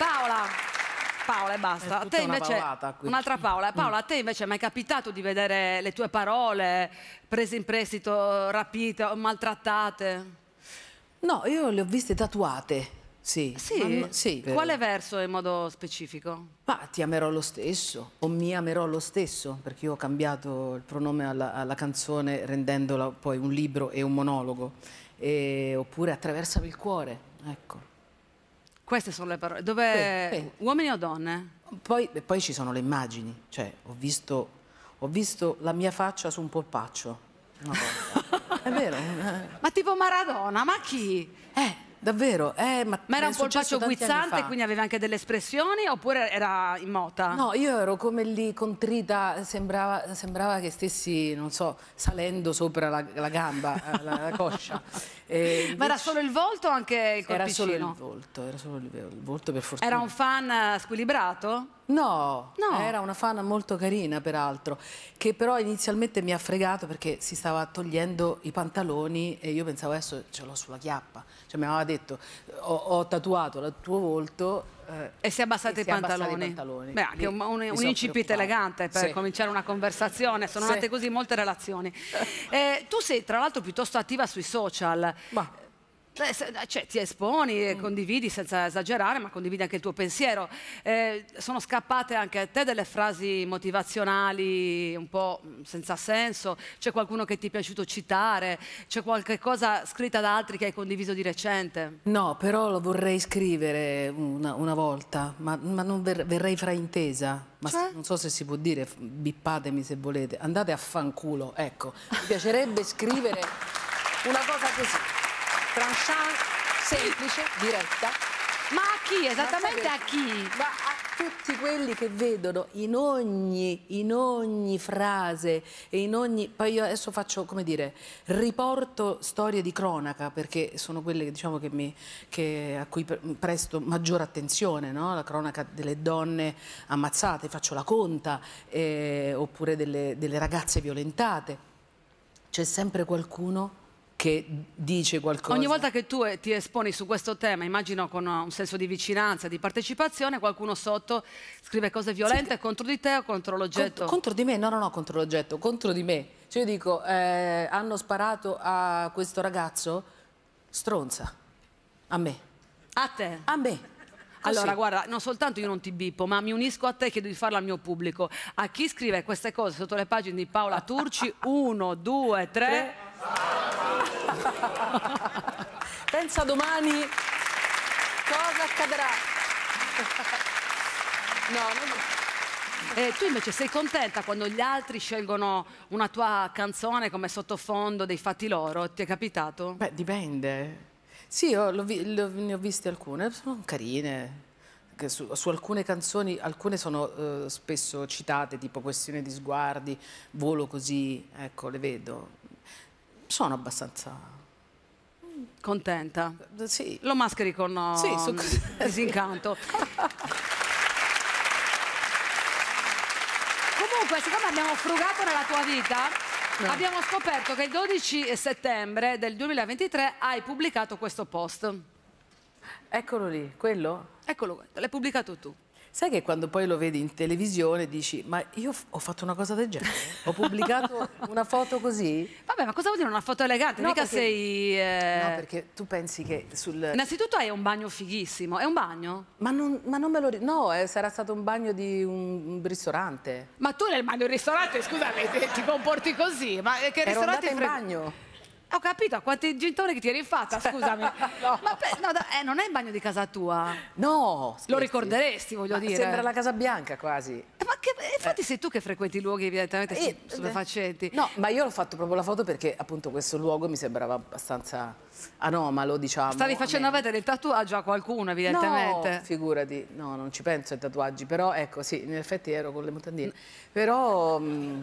Paola. Paola e basta. A te invece un'altra un Paola. Mm. Paola, a te invece mi è capitato di vedere le tue parole prese in prestito, rapite o maltrattate? No, io le ho viste tatuate. Sì. Ah, sì? sì eh. Quale verso in modo specifico? Ma ti amerò lo stesso, o mi amerò lo stesso, perché io ho cambiato il pronome alla, alla canzone rendendola poi un libro e un monologo. E, oppure attraversami il cuore, ecco. Queste sono le parole. Dove beh, beh. uomini o donne? Poi, poi, ci sono le immagini, cioè ho visto, ho visto la mia faccia su un polpaccio. Una volta. È vero. ma tipo Maradona, ma chi? Eh, Davvero? Eh, ma, ma, era un polpaccio guizzante, quindi aveva anche delle espressioni oppure era in mota? No, io ero come lì contrita, sembrava, sembrava che stessi, non so, salendo sopra la, la gamba, eh, la, la, coscia. E ma era solo il volto o anche il corpicino? Era solo il volto, era solo il volto per fortuna. Era un fan squilibrato? No, no, era una fan molto carina peraltro, che però inizialmente mi ha fregato perché si stava togliendo i pantaloni e io pensavo adesso ce l'ho sulla chiappa, cioè mi aveva detto ho, ho tatuato il tuo volto eh, e si è abbassato i pantaloni. Beh, anche un, un, un incipit elegante per sì. cominciare una conversazione, sono sì. nate così molte relazioni. eh, tu sei tra l'altro piuttosto attiva sui social. Ma Beh, cioè, ti esponi e mm. condividi senza esagerare, ma condividi anche il tuo pensiero. Eh, sono scappate anche a te delle frasi motivazionali un po' mm, senza senso. C'è qualcuno che ti è piaciuto citare? C'è qualche cosa scritta da altri che hai condiviso di recente? No, però lo vorrei scrivere una, una volta, ma, ma non ver verrei fraintesa. Ma cioè? non so se si può dire, bippatemi se volete. Andate a fanculo, ecco. Mi piacerebbe scrivere una cosa così tranchant, semplice, diretta. Ma a chi? Esattamente a chi? Ma a tutti quelli che vedono in ogni, in ogni frase e in ogni... Poi io adesso faccio, come dire, riporto storie di cronaca perché sono quelle diciamo, che mi, che a cui presto maggiore attenzione, no? la cronaca delle donne ammazzate, faccio la conta, eh, oppure delle, delle ragazze violentate. C'è sempre qualcuno che dice qualcosa. Ogni volta che tu eh, ti esponi su questo tema, immagino con eh, un senso di vicinanza, di partecipazione, qualcuno sotto scrive cose violente sì. contro di te o contro l'oggetto? Cont contro di me? No, no, no, contro l'oggetto, contro di me. Cioè io dico, eh, hanno sparato a questo ragazzo? Stronza. A me. A te? A me. Così. Allora, guarda, non soltanto io non ti bippo, ma mi unisco a te e chiedo di farlo al mio pubblico. A chi scrive queste cose sotto le pagine di Paola Turci, uno, due, tre... tre. Pensa domani cosa accadrà. no, non... Eh, tu invece sei contenta quando gli altri scelgono una tua canzone come sottofondo dei fatti loro? Ti è capitato? Beh, dipende. Sì, vi, ho, ne ho viste alcune, sono carine. Su, su, alcune canzoni, alcune sono eh, spesso citate, tipo Questione di sguardi, Volo così, ecco, le vedo sono abbastanza... Contenta? Eh, sì. Lo mascheri con sì, eh, so disincanto. Comunque, siccome abbiamo frugato nella tua vita, No. Eh. Abbiamo scoperto che il 12 settembre del 2023 hai pubblicato questo post. Eccolo lì, quello? Eccolo, l'hai pubblicato tu. Sai che quando poi lo vedi in televisione dici ma io ho fatto una cosa del genere? Ho pubblicato una foto così? Vabbè ma cosa vuol dire una foto elegante? No, Mica perché, sei... Eh... No perché tu pensi che sul... Innanzitutto hai un bagno fighissimo, è un bagno? Ma non, ma non me lo... No, eh, sarà stato un bagno di un, un ristorante. Ma tu nel bagno del ristorante, scusami, ti, comporti così? Ma eh, che Ero ristorante... Ero in bagno. Ho capito, a quanti genitori ti eri fatta, cioè, scusami. no. Ma per, no, da, eh, non è il bagno di casa tua? No. Scherzi. Lo ricorderesti, voglio ma dire. Sembra la Casa Bianca quasi. Eh, ma che, eh. infatti eh. sei tu che frequenti i luoghi evidentemente eh, stupefacenti. Eh, no, ma io ho fatto proprio la foto perché appunto questo luogo mi sembrava abbastanza anomalo, diciamo. Stavi facendo a vedere il tatuaggio a qualcuno, evidentemente. No, figurati, no, non ci penso ai tatuaggi, però ecco, sì, in effetti ero con le mutandine. Però... Mh, mm,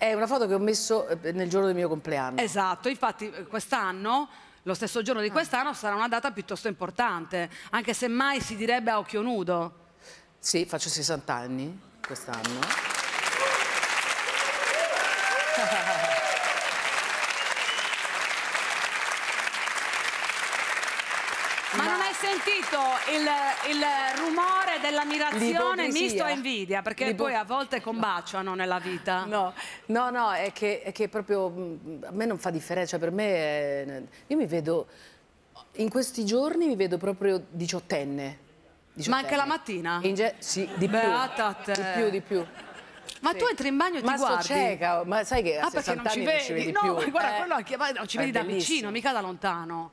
è una foto che ho messo eh, nel giorno del mio compleanno. Esatto, infatti eh, quest'anno lo stesso giorno di ah. quest'anno sarà una data piuttosto importante, anche se mai si direbbe a occhio nudo. Sì, faccio 60 anni quest'anno. sentito il, il rumore dell'ammirazione misto a invidia, perché Lipo... poi a volte combaciano nella vita. No, no, no è, che, è, che, proprio mm, a me non fa differenza, cioè per me è... io mi vedo in questi giorni mi vedo proprio diciottenne. diciottenne. Ma anche la mattina? In sì, di più. Di più, di più. Ma sì. tu entri in bagno e ti ma guardi? Cieca, ma sai che ah, a 60 non ci vedi? non ci vedi? no, più. guarda, eh, quello anche, non ci vedi da bellissimo. vicino, mica da lontano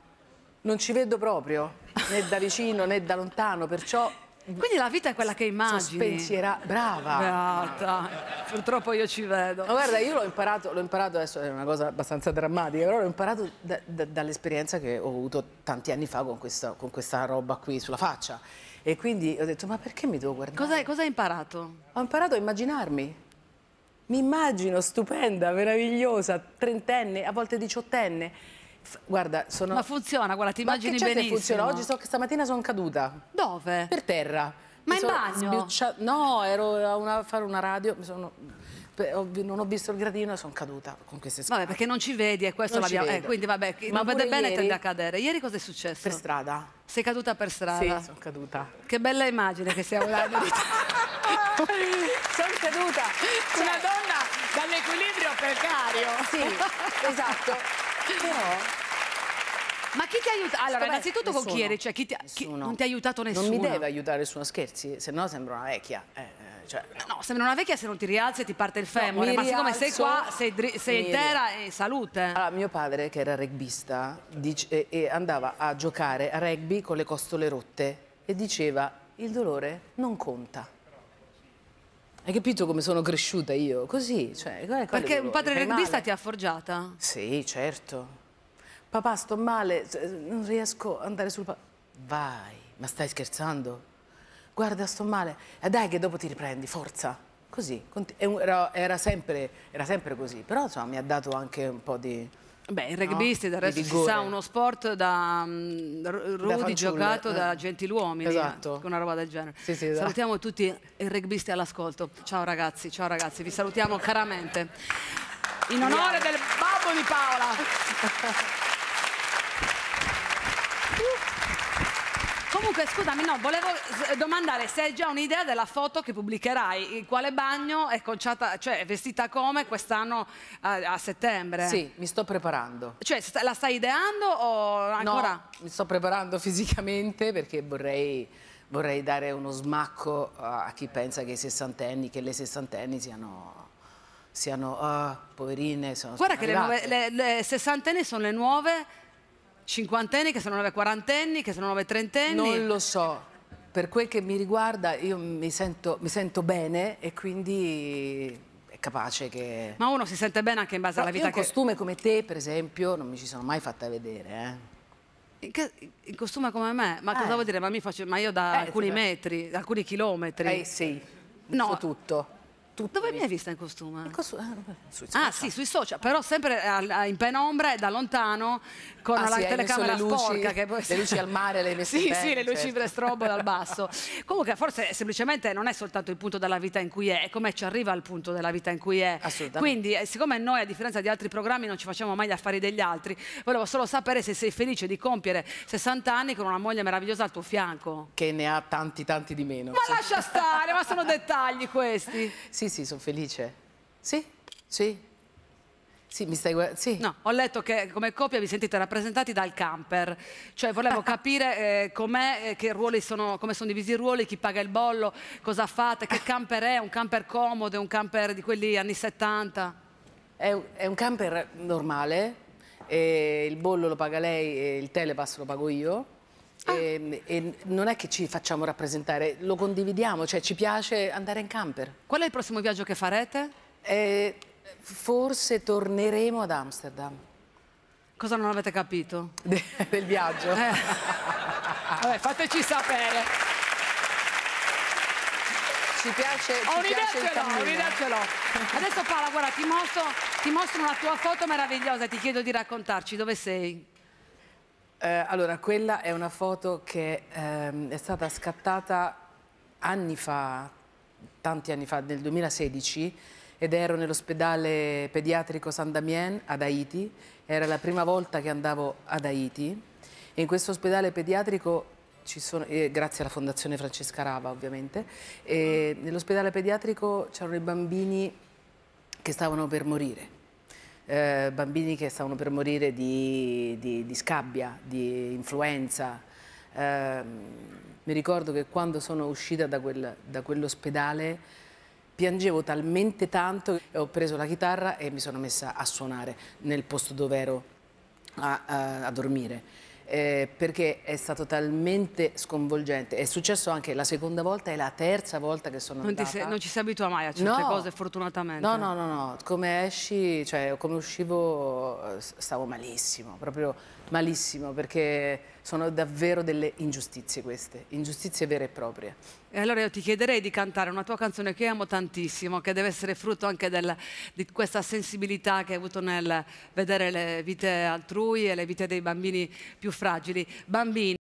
non ci vedo proprio, né da vicino né da lontano, perciò... Quindi la vita è quella che immagini. Pensiera brava. Beata. Purtroppo io ci vedo. Ma guarda, io l'ho imparato, imparato, adesso è una cosa abbastanza drammatica, però l'ho imparato da, da, dall'esperienza che ho avuto tanti anni fa con questa, con questa roba qui sulla faccia. E quindi ho detto, ma perché mi devo guardare? Cosa hai, cosa hai imparato? Ho imparato a immaginarmi. Mi immagino stupenda, meravigliosa, trentenne, a volte diciottenne Guarda, sono... Ma funziona, guarda, ti immagini benissimo. funziona? Oggi so che stamattina sono caduta. Dove? Per terra. Ma mi in bagno? Sbiuccia... No, ero a, una, a fare una radio, sono... non ho visto il gradino e sono caduta con queste scale. Vabbè, perché non ci vedi e questo l'abbiamo... Eh, quindi vabbè, Ma non vede bene ieri... tende a cadere. Ieri cosa è successo? Per strada. Sei caduta per strada? Sì, sono caduta. Che bella immagine che stiamo dando. sono caduta. Cioè... Una donna dall'equilibrio precario. Sì, esatto. Però ma chi ti aiuta? Allora, Scom'è? innanzitutto nessuno. con chi eri? Cioè, chi ti... Chi... Non ti ha aiutato nessuno? Non mi deve aiutare nessuno, scherzi, se no sembra una vecchia. Eh. eh cioè, no. sembra una vecchia se non ti rialzi e ti parte il femore, no, ma siccome sei qua, sei, sei intera e salute. Allora, mio padre, che era rugbista, dice, eh, andava a giocare a rugby con le costole rotte e diceva il dolore non conta. Hai capito come sono cresciuta io? Così, cioè, è, Perché un padre rugbista ti ha forgiata? Sì, certo papà sto male, non riesco ad andare sul Vai, ma stai scherzando? Guarda sto male, E eh, dai che dopo ti riprendi, forza. Così, era, era, sempre, era sempre così, però insomma mi ha dato anche un po' di... Beh, il rugbyista no, del resto si sa, uno sport da um, mm, rudi giocato eh. da gentiluomini, esatto. una roba del genere. Sì, sì, esatto. Salutiamo tutti i rugbyisti all'ascolto. Ciao ragazzi, ciao ragazzi, vi salutiamo caramente. In onore del babbo di Paola. Comunque, scusami, no, volevo domandare se hai già un'idea della foto che pubblicherai, in quale bagno è conciata, cioè vestita come quest'anno a, a, settembre. Sì, mi sto preparando. Cioè, la stai ideando o ancora? No, mi sto preparando fisicamente perché vorrei, vorrei dare uno smacco a chi pensa che i sessantenni, che le sessantenni siano siano uh, poverine. Sono Guarda che le, nuove, le, le sessantenni sono le nuove cinquantenni, che sono nuove quarantenni, che sono nuove trentenni. Non lo so. Per quel che mi riguarda io mi sento, mi sento bene e quindi è capace che... Ma uno si sente bene anche in base Però alla vita io che... un costume come te, per esempio, non mi ci sono mai fatta vedere, eh. In, che, in costume come me? Ma eh. cosa vuol dire? Ma, faccio... Ma io da eh, alcuni metri, da alcuni chilometri... Eh sì, no. tutto tutti. Dove mi hai vista in costume? In ah, Sui ah sì, sui social, però sempre eh, in penombra e da lontano con ah, la sì, telecamera luci, sporca. Che poi... Le luci al mare le hai messe Sì, bene, sì, le luci certo. strobo dal basso. Comunque forse semplicemente non è soltanto il punto della vita in cui è, è come ci arriva al punto della vita in cui è. Assolutamente. Quindi eh, siccome noi a differenza di altri programmi non ci facciamo mai gli affari degli altri, volevo solo sapere se sei felice di compiere 60 anni con una moglie meravigliosa al tuo fianco. Che ne ha tanti tanti di meno. Ma lascia stare, ma sono dettagli questi. Sì, sì, sono felice. Sì? Sì. Sì, mi stai guardando? Sì. No, ho letto che come coppia vi sentite rappresentati dal camper, cioè volevo ah, ah. capire eh, com'è, eh, sono, come sono divisi i ruoli, chi paga il bollo, cosa fate, che ah. camper è, un camper comodo, è un camper di quelli anni 70? È, è un camper normale, eh, il bollo lo paga lei e il telepass lo pago io Ah. e, ehm, e, non è che ci facciamo rappresentare, lo condividiamo, cioè ci piace andare in camper. Qual è il prossimo viaggio che farete? Eh, forse torneremo ad Amsterdam. Cosa non avete capito? del viaggio. Eh. Vabbè, fateci sapere. Ci piace, ho ci piace il cammino. Un'idea ce l'ho, Adesso Paola, guarda, ti mostro, ti mostro una tua foto meravigliosa e ti chiedo di raccontarci dove sei. Eh, allora, quella è una foto che ehm, è stata scattata anni fa, tanti anni fa, nel 2016, ed ero nell'ospedale pediatrico San Damien ad Haiti. Era la prima volta che andavo ad Haiti. E in questo ospedale pediatrico ci sono, eh, grazie alla Fondazione Francesca Rava ovviamente, nell'ospedale pediatrico c'erano i bambini che stavano per morire eh, bambini che stavano per morire di, di, di scabbia, di influenza. Eh, mi ricordo che quando sono uscita da, quel, da quell'ospedale piangevo talmente tanto che ho preso la chitarra e mi sono messa a suonare nel posto dove ero a, a, a dormire eh, perché è stato talmente sconvolgente. È successo anche la seconda volta e la terza volta che sono non andata. Sei, non ci si abitua mai a certe no. cose, fortunatamente. No, no, no, no. Come esci, cioè come uscivo eh, stavo malissimo, proprio malissimo, perché sono davvero delle ingiustizie queste, ingiustizie vere e proprie. E allora io ti chiederei di cantare una tua canzone che amo tantissimo, che deve essere frutto anche del, di questa sensibilità che hai avuto nel vedere le vite altrui e le vite dei bambini più fragili, bambini.